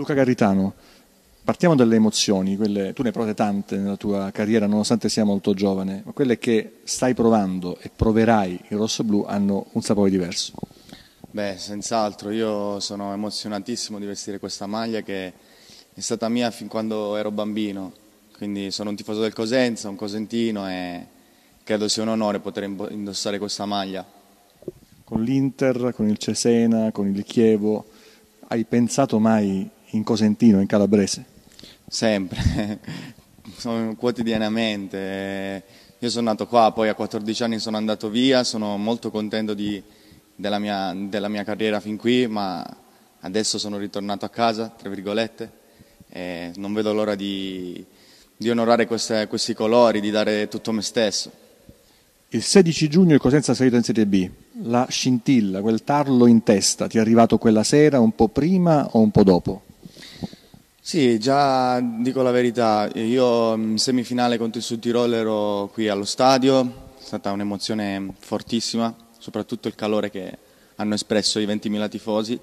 Luca Garritano, partiamo dalle emozioni, quelle, tu ne provi tante nella tua carriera nonostante sia molto giovane, ma quelle che stai provando e proverai in rosso-blu hanno un sapore diverso. Beh, senz'altro, io sono emozionatissimo di vestire questa maglia che è stata mia fin quando ero bambino, quindi sono un tifoso del Cosenza, un cosentino e credo sia un onore poter indossare questa maglia. Con l'Inter, con il Cesena, con il Chievo, hai pensato mai in cosentino, in calabrese? Sempre, quotidianamente. Io sono nato qua, poi a 14 anni sono andato via, sono molto contento di, della, mia, della, mia, carriera fin qui, ma adesso sono ritornato a casa, tra virgolette, e non vedo l'ora di, di onorare queste, questi colori, di dare tutto me stesso. Il 16 giugno il Cosenza è salito in Serie B. La scintilla, quel tarlo in testa, ti è arrivato quella sera, un po' prima o un po' dopo? Sì, già dico la verità, io mm, in semifinale contro il Sud Tirol ero qui allo stadio, è stata un'emozione fortissima, soprattutto il calore che hanno espresso i 20.000 tifosi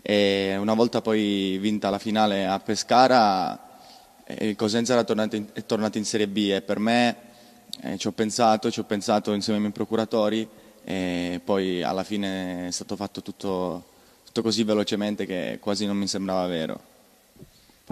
e una volta poi vinta la finale a Pescara eh, il Cosenza era tornato in, è tornato in Serie B e per me eh, ci ho pensato, ci ho pensato insieme ai miei procuratori e poi alla fine è stato fatto tutto, tutto così velocemente che quasi non mi sembrava vero.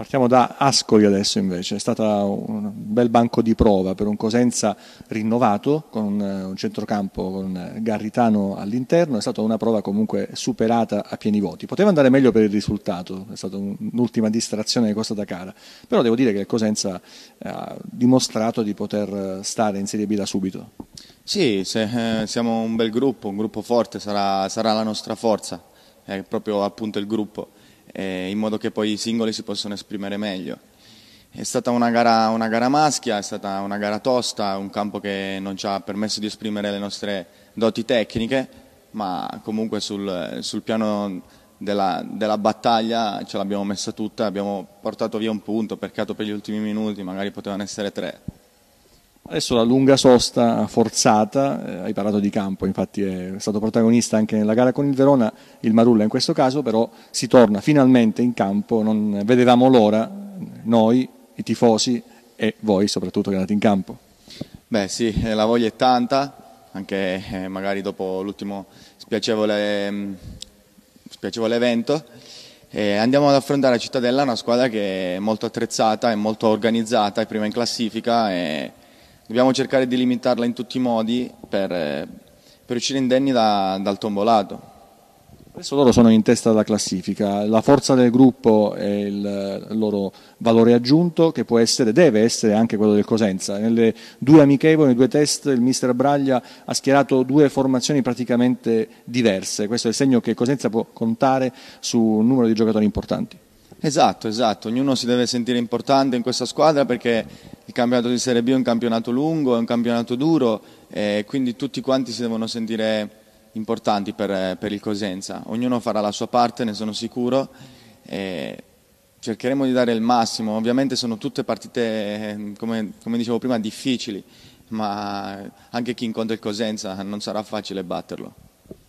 Partiamo da Ascoli adesso invece, è stato un bel banco di prova per un Cosenza rinnovato con eh, un centrocampo con Garritano all'interno, è stata una prova comunque superata a pieni voti. Poteva andare meglio per il risultato, è stata un'ultima distrazione di Costa da Cara, però devo dire che il Cosenza eh, ha dimostrato di poter stare in Serie B da subito. Sì, se, eh, siamo un bel gruppo, un gruppo forte, sarà, sarà la nostra forza, è proprio appunto il gruppo eh, in modo che poi i singoli si possano esprimere meglio. È stata una gara, una gara maschia, è stata una gara tosta, un campo che non ci ha permesso di esprimere le nostre doti tecniche, ma comunque sul, sul piano della, della, battaglia ce l'abbiamo messa tutta, abbiamo portato via un punto, peccato per gli ultimi minuti, magari potevano essere tre. Adesso la lunga sosta forzata, eh, hai parlato di campo, infatti è stato protagonista anche nella gara con il Verona, il Marulla in questo caso, però si torna finalmente in campo, non vedevamo l'ora, noi, i tifosi e voi soprattutto che andate in campo. Beh sì, eh, la voglia è tanta, anche eh, magari dopo l'ultimo spiacevole, mm, spiacevole evento. Eh, andiamo ad affrontare a Cittadella una squadra che è molto attrezzata, è molto organizzata, è prima in classifica. E dobbiamo cercare di limitarla in tutti i modi per, eh, per uscire indenni da, dal tombolato. Adesso loro sono in testa alla classifica, la forza del gruppo è il loro valore aggiunto che può essere, deve essere anche quello del Cosenza. Nelle due amichevoli, nei due test, il mister Braglia ha schierato due formazioni praticamente diverse. Questo è il segno che Cosenza può contare su un numero di giocatori importanti. Esatto, esatto, ognuno si deve sentire importante in questa squadra perché il campionato di Serie B è un campionato lungo, è un campionato duro e eh, quindi tutti quanti si devono sentire importanti per, eh, per il Cosenza. Ognuno farà la sua parte, ne sono sicuro. cercheremo di dare il massimo. Ovviamente sono tutte partite, eh, come, come dicevo prima, difficili, ma anche chi incontra il Cosenza non sarà facile batterlo.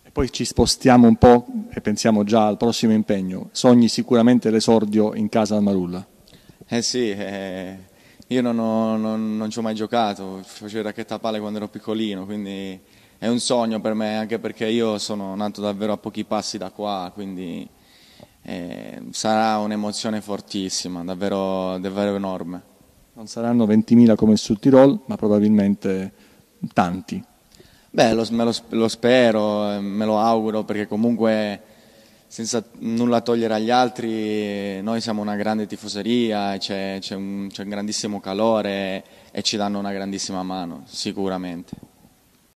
E poi ci spostiamo un po' e pensiamo già al prossimo impegno. Sogni sicuramente l'esordio in casa al Marulla. Eh sì, eh, io non, ho, non, non ci ho mai giocato, facevo racchetta a palle quando ero piccolino, quindi è un sogno per me, anche perché io sono nato davvero a pochi passi da qua, quindi eh, sarà un'emozione fortissima, davvero, davvero enorme. Non saranno 20.000 come su Tirol, ma probabilmente tanti. Beh, lo, lo, lo spero, eh, me lo auguro, perché comunque senza nulla togliere agli altri, noi siamo una grande tifoseria, c'è, c'è, un, c'è un grandissimo calore e ci danno una grandissima mano, sicuramente.